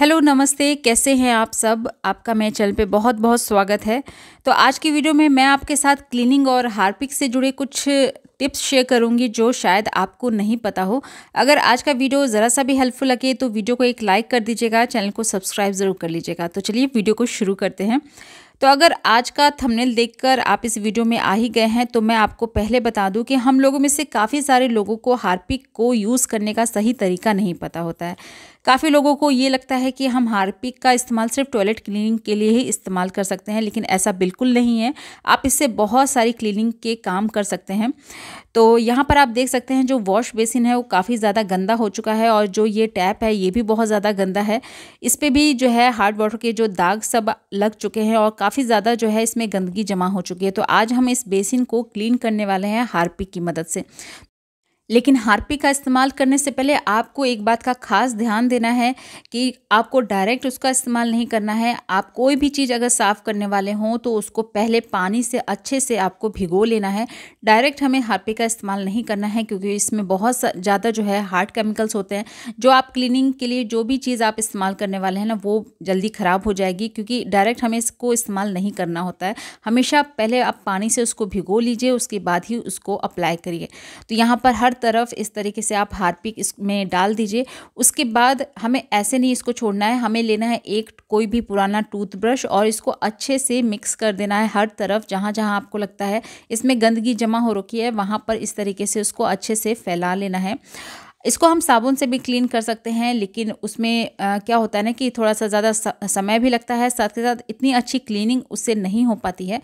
hello नमस्ते कैसे हैं आप सब आपका मेरे चैनल पे बहुत बहुत स्वागत है तो आज की वीडियो में मैं आपके साथ क्लीनिंग और हार्पिक से जुड़े कुछ टिप्स शेयर करूंगी जो शायद आपको नहीं पता हो अगर आज का वीडियो ज़रा सा भी हेल्पफुल लगे तो वीडियो को एक लाइक कर दीजिएगा चैनल को सब्सक्राइब ज़रूर कर लीजिएगा तो चलिए वीडियो को शुरू करते हैं तो अगर आज का थंबनेल देखकर आप इस वीडियो में आ ही गए हैं तो मैं आपको पहले बता दूं कि हम लोगों में से काफ़ी सारे लोगों को हार्पिक को यूज़ करने का सही तरीका नहीं पता होता है काफ़ी लोगों को ये लगता है कि हम हारपिक का इस्तेमाल सिर्फ टॉयलेट क्लीनिंग के लिए ही इस्तेमाल कर सकते हैं लेकिन ऐसा बिल्कुल नहीं है आप इससे बहुत सारी क्लीनिंग के काम कर सकते हैं तो यहाँ पर आप देख सकते हैं जो वॉश बेसिन है वो काफ़ी ज़्यादा गंदा हो चुका है और जो ये टैप है ये भी बहुत ज़्यादा गंदा है इस पर भी जो है हार्ड वाटर के जो दाग सब लग चुके हैं और काफ़ी ज़्यादा जो है इसमें गंदगी जमा हो चुकी है तो आज हम इस बेसिन को क्लीन करने वाले हैं हारपिक की मदद से लेकिन हारपी का इस्तेमाल करने से पहले आपको एक बात का खास ध्यान देना है कि आपको डायरेक्ट उसका इस्तेमाल नहीं करना है आप कोई भी चीज़ अगर साफ़ करने वाले हों तो उसको पहले पानी से अच्छे से आपको भिगो लेना है डायरेक्ट हमें हारपी का इस्तेमाल नहीं करना है क्योंकि इसमें बहुत ज़्यादा जो है हार्ड केमिकल्स होते हैं जो आप क्लीनिंग के लिए जो भी चीज़ आप इस्तेमाल करने वाले हैं ना वो जल्दी ख़राब हो जाएगी क्योंकि डायरेक्ट हमें इसको इस्तेमाल नहीं करना होता है हमेशा पहले आप पानी से उसको भिगो लीजिए उसके बाद ही उसको अप्लाई करिए तो यहाँ पर हर तरफ इस तरीके से आप हारपिक इसमें डाल दीजिए उसके बाद हमें ऐसे नहीं इसको छोड़ना है हमें लेना है एक कोई भी पुराना टूथब्रश और इसको अच्छे से मिक्स कर देना है हर तरफ जहाँ जहाँ आपको लगता है इसमें गंदगी जमा हो रखी है वहाँ पर इस तरीके से उसको अच्छे से फैला लेना है इसको हम साबुन से भी क्लीन कर सकते हैं लेकिन उसमें आ, क्या होता है ना कि थोड़ा सा ज़्यादा समय भी लगता है साथ के साथ इतनी अच्छी क्लीनिंग उससे नहीं हो पाती है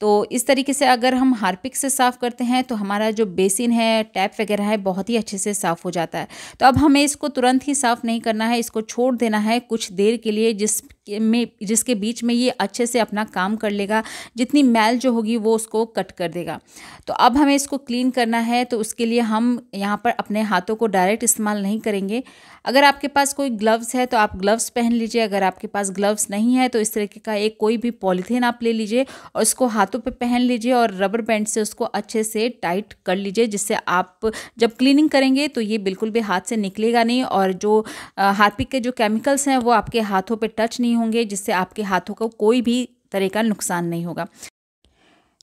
तो इस तरीके से अगर हम हार्पिक से साफ़ करते हैं तो हमारा जो बेसिन है टैप वगैरह है बहुत ही अच्छे से साफ़ हो जाता है तो अब हमें इसको तुरंत ही साफ़ नहीं करना है इसको छोड़ देना है कुछ देर के लिए जिस में जिसके बीच में ये अच्छे से अपना काम कर लेगा जितनी मैल जो होगी वो उसको कट कर देगा तो अब हमें इसको क्लीन करना है तो उसके लिए हम यहाँ पर अपने हाथों को डायरेक्ट इस्तेमाल नहीं करेंगे अगर आपके पास कोई ग्लव्स है तो आप ग्लव्स पहन लीजिए अगर आपके पास ग्लव्स नहीं है तो इस तरीके का एक कोई भी पॉलीथीन आप ले लीजिए और उसको हाथों पर पहन लीजिए और रबर बैंड से उसको अच्छे से टाइट कर लीजिए जिससे आप जब क्लीनिंग करेंगे तो ये बिल्कुल भी हाथ से निकलेगा नहीं और जो हार्पिक के जो केमिकल्स हैं वो आपके हाथों पर टच नहीं नहीं होंगे जिससे आपके हाथों को कोई भी तरह का नुकसान नहीं होगा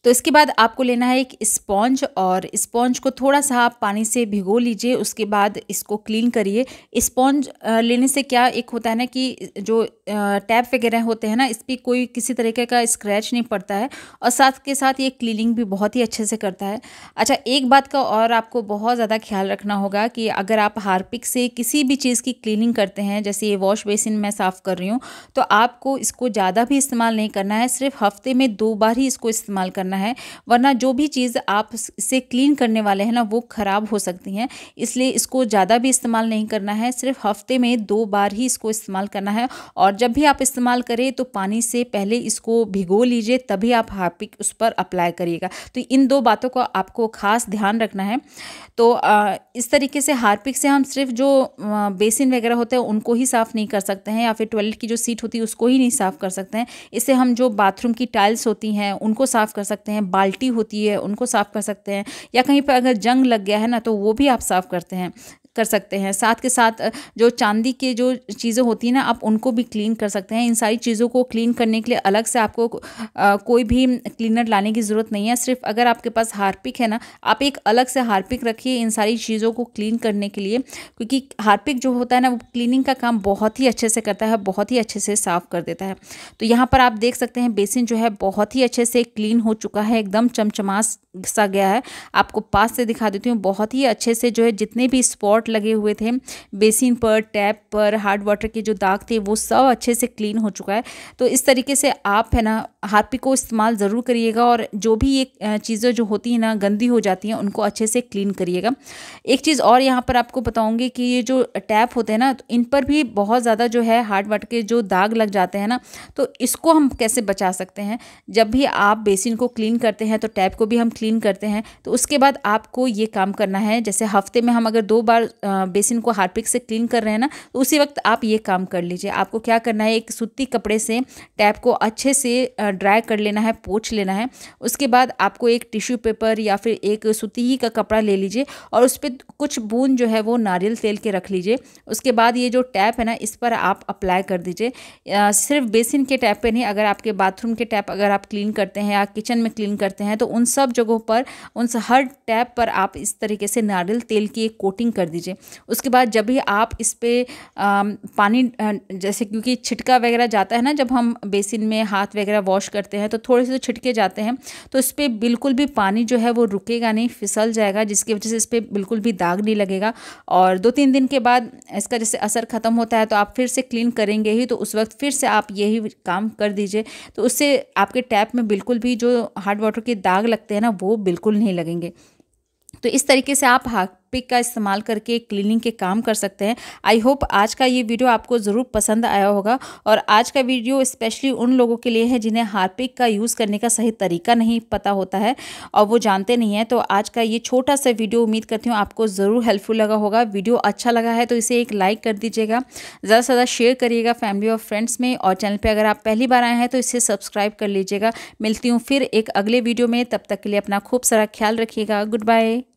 तो इसके बाद आपको लेना है एक स्पॉन्ज और स्पॉन्ज को थोड़ा सा आप पानी से भिगो लीजिए उसके बाद इसको क्लीन करिए स्पॉन्ज लेने से क्या एक होता है ना कि जो टैप वगैरह होते हैं ना इस पर कोई किसी तरीके का स्क्रैच नहीं पड़ता है और साथ के साथ ये क्लीनिंग भी बहुत ही अच्छे से करता है अच्छा एक बात का और आपको बहुत ज़्यादा ख्याल रखना होगा कि अगर आप हार्पिक से किसी भी चीज़ की क्लीनिंग करते हैं जैसे ये वॉश बेसिन मैं साफ़ कर रही हूँ तो आपको इसको ज़्यादा भी इस्तेमाल नहीं करना है सिर्फ हफ्ते में दो बार ही इसको इस्तेमाल करना करना है वरना जो भी चीज़ आप इसे क्लीन करने वाले हैं ना वो ख़राब हो सकती हैं इसलिए इसको ज़्यादा भी इस्तेमाल नहीं करना है सिर्फ हफ्ते में दो बार ही इसको इस्तेमाल करना है और जब भी आप इस्तेमाल करें तो पानी से पहले इसको भिगो लीजिए तभी आप हार्पिक उस पर अप्लाई करिएगा तो इन दो बातों का आपको खास ध्यान रखना है तो इस तरीके से हार्पिक से हम सिर्फ जो बेसिन वगैरह होते हैं उनको ही साफ़ नहीं कर सकते हैं या फिर टॉयलेट की जो सीट होती है उसको ही नहीं साफ़ कर सकते हैं इससे हम जो बाथरूम की टाइल्स होती हैं उनको साफ़ कर सकते सकते हैं बाल्टी होती है उनको साफ़ कर सकते हैं या कहीं पर अगर जंग लग गया है ना तो वो भी आप साफ़ करते हैं कर सकते हैं साथ के साथ जो चांदी के जो चीज़ें होती हैं ना आप उनको भी क्लीन कर सकते हैं इन सारी चीज़ों को क्लीन करने के लिए अलग से आपको आ, कोई भी क्लीनर लाने की ज़रूरत नहीं है सिर्फ अगर आपके पास हारपिक है ना आप एक अलग से हारपिक रखिए इन सारी चीज़ों को क्लीन करने के लिए क्योंकि हारपिक जो होता है ना वो क्लीनिंग का काम बहुत ही अच्छे से करता है बहुत ही अच्छे से साफ़ कर देता है तो यहाँ पर आप देख सकते हैं बेसिन जो है बहुत ही अच्छे से क्लीन हो चुका है एकदम चमचमा सा गया है आपको पास से दिखा देती हूँ बहुत ही अच्छे से जो है जितने भी स्पॉट स्पॉट लगे हुए थे बेसिन पर टैप पर हार्ड वाटर के जो दाग थे वो सब अच्छे से क्लीन हो चुका है तो इस तरीके से आप है ना हार्पिक को इस्तेमाल ज़रूर करिएगा और जो भी ये चीज़ें जो होती हैं ना गंदी हो जाती हैं उनको अच्छे से क्लीन करिएगा एक चीज़ और यहाँ पर आपको बताऊँगी कि ये जो टैप होते हैं ना तो इन पर भी बहुत ज़्यादा जो है हार्ड वाटर के जो दाग लग जाते हैं ना तो इसको हम कैसे बचा सकते हैं जब भी आप बेसिन को क्लीन करते हैं तो टैप को भी हम क्लीन करते हैं तो उसके बाद आपको ये काम करना है जैसे हफ्ते में हम अगर दो बार बेसिन को हार्पिक से क्लीन कर रहे हैं ना तो उसी वक्त आप ये काम कर लीजिए आपको क्या करना है एक सूती कपड़े से टैप को अच्छे से ड्राई कर लेना है पोछ लेना है उसके बाद आपको एक टिश्यू पेपर या फिर एक सूती ही का कपड़ा ले लीजिए और उस पर कुछ बूंद जो है वो नारियल तेल के रख लीजिए उसके बाद ये जो टैप है ना इस पर आप अप्लाई कर दीजिए सिर्फ बेसिन के टैप पर नहीं अगर आपके बाथरूम के टैप अगर आप क्लीन करते हैं या किचन में क्लीन करते हैं तो उन सब जगहों पर उन हर टैप पर आप इस तरीके से नारियल तेल की एक कोटिंग कर दीजिए लीजिए उसके बाद जब भी आप इस पर पानी जैसे क्योंकि छिटका वगैरह जाता है ना जब हम बेसिन में हाथ वगैरह वॉश करते हैं तो थोड़े से तो छिटके जाते हैं तो इस पर बिल्कुल भी पानी जो है वो रुकेगा नहीं फिसल जाएगा जिसकी वजह से इस पर बिल्कुल भी दाग नहीं लगेगा और दो तीन दिन के बाद इसका जैसे असर ख़त्म होता है तो आप फिर से क्लीन करेंगे ही तो उस वक्त फिर से आप यही काम कर दीजिए तो उससे आपके टैप में बिल्कुल भी जो हार्ड वाटर के दाग लगते हैं ना वो बिल्कुल नहीं लगेंगे तो इस तरीके से आप हाथ पिक का इस्तेमाल करके क्लीनिंग के काम कर सकते हैं आई होप आज का ये वीडियो आपको ज़रूर पसंद आया होगा और आज का वीडियो स्पेशली उन लोगों के लिए है जिन्हें हार्पिक का यूज़ करने का सही तरीका नहीं पता होता है और वो जानते नहीं हैं तो आज का ये छोटा सा वीडियो उम्मीद करती हूँ आपको ज़रूर हेल्पफुल लगा होगा वीडियो अच्छा लगा है तो इसे एक लाइक कर दीजिएगा ज़्यादा से ज़्यादा शेयर करिएगा फैमिली और फ्रेंड्स में और चैनल पर अगर आप पहली बार आए हैं तो इसे सब्सक्राइब कर लीजिएगा मिलती हूँ फिर एक अगले वीडियो में तब तक के लिए अपना खूब सारा ख्याल रखिएगा गुड बाय